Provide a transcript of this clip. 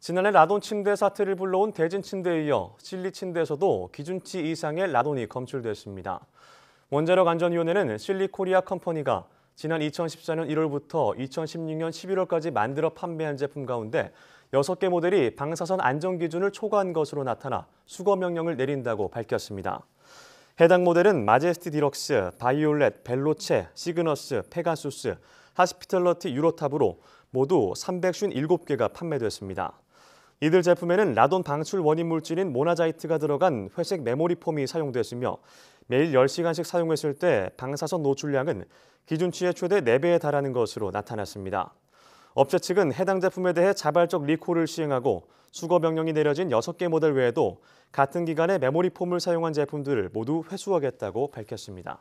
지난해 라돈 침대 사태를 불러온 대진 침대에 이어 실리 침대에서도 기준치 이상의 라돈이 검출됐습니다. 원자력 안전위원회는 실리 코리아 컴퍼니가 지난 2014년 1월부터 2016년 11월까지 만들어 판매한 제품 가운데 6개 모델이 방사선 안전 기준을 초과한 것으로 나타나 수거 명령을 내린다고 밝혔습니다. 해당 모델은 마제스티 디럭스, 바이올렛, 벨로체, 시그너스, 페가수스, 하스피털러티 유로탑으로 모두 357개가 판매됐습니다. 이들 제품에는 라돈 방출 원인 물질인 모나자이트가 들어간 회색 메모리 폼이 사용됐으며 매일 10시간씩 사용했을 때 방사선 노출량은 기준치의 최대 4배에 달하는 것으로 나타났습니다. 업체 측은 해당 제품에 대해 자발적 리콜을 시행하고 수거 명령이 내려진 6개 모델 외에도 같은 기간에 메모리 폼을 사용한 제품들을 모두 회수하겠다고 밝혔습니다.